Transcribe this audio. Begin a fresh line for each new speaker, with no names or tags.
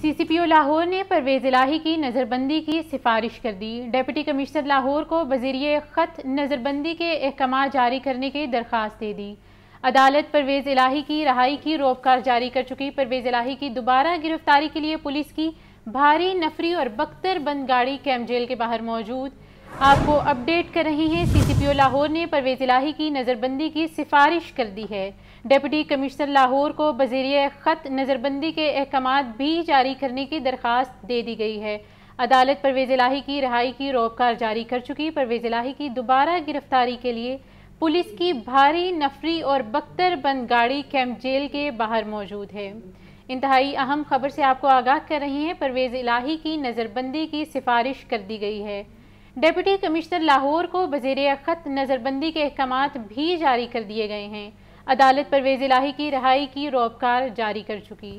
CCPO Lahore ने परवेज़ इलाही की नज़रबंदी की सिफारिश कर दी डेप्टी कमिश्नर लाहौर को बजरिए ख़त नज़रबंदी के अहकाम जारी करने की दरख्वास्त दे दी अदालत परवेज़ इलाही की रहाई की रोबकार जारी कर चुकी परवेज़ इलाही की दोबारा गिरफ्तारी के लिए पुलिस की भारी नफरी और बख्तर बंद गाड़ी कैम जेल के बाहर मौजूद आपको अपडेट कर रहे हैं सीसीपीओ लाहौर ने परवेज इलाही की नज़रबंदी की सिफारिश कर दी है डिप्टी कमिश्नर लाहौर को बजरिए ख़त नज़रबंदी के अहकाम भी जारी करने की दरख्वास्त दे दी गई है अदालत परवेज इलाही की रहाई की रोबकार जारी कर चुकी परवेज इलाही की दोबारा गिरफ्तारी के लिए पुलिस की भारी नफरी और बख्तर बंद गाड़ी कैंप जेल के बाहर मौजूद है इंतहाई अहम खबर से आपको आगाह कर रही हैं परवेज इलाही की नज़रबंदी की सिफारिश कर दी गई है डिप्टी कमिश्नर लाहौर को वजेर अखत नज़रबंदी के अहकाम भी जारी कर दिए गए हैं अदालत परवेज़ इलाही की रहाई की रोबकार जारी कर चुकी